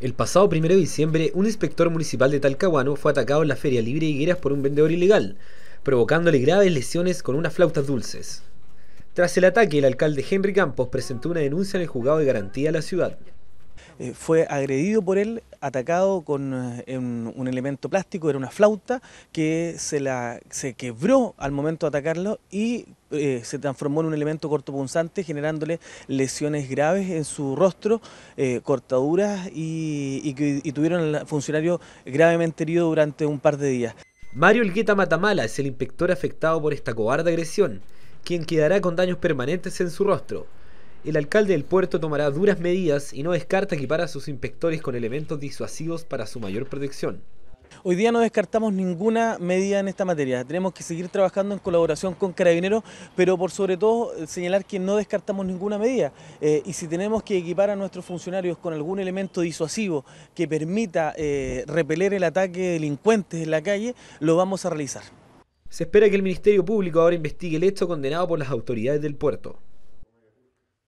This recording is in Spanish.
El pasado 1 de diciembre, un inspector municipal de Talcahuano fue atacado en la Feria Libre Higueras por un vendedor ilegal, provocándole graves lesiones con unas flautas dulces. Tras el ataque, el alcalde Henry Campos presentó una denuncia en el juzgado de garantía de la ciudad. Eh, fue agredido por él, atacado con eh, un, elemento plástico, era una flauta, que se, la, se quebró al momento de atacarlo y eh, se transformó en un elemento cortopunzante, generándole lesiones graves en su rostro, cortaduras y, y tuvieron al funcionario gravemente herido durante un par de días. Mario Elgueta Matamala es el inspector afectado por esta cobarde agresión, quien quedará con daños permanentes en su rostro el alcalde del puerto tomará duras medidas y no descarta equipar a sus inspectores con elementos disuasivos para su mayor protección. Hoy día no descartamos ninguna medida en esta materia. Tenemos que seguir trabajando en colaboración con carabineros, pero por sobre todo eh, señalar que no descartamos ninguna medida. Eh, y si tenemos que equipar a nuestros funcionarios con algún elemento disuasivo que permita eh, repeler el ataque de delincuentes en la calle, lo vamos a realizar. Se espera que el Ministerio Público ahora investigue el hecho condenado por las autoridades del puerto.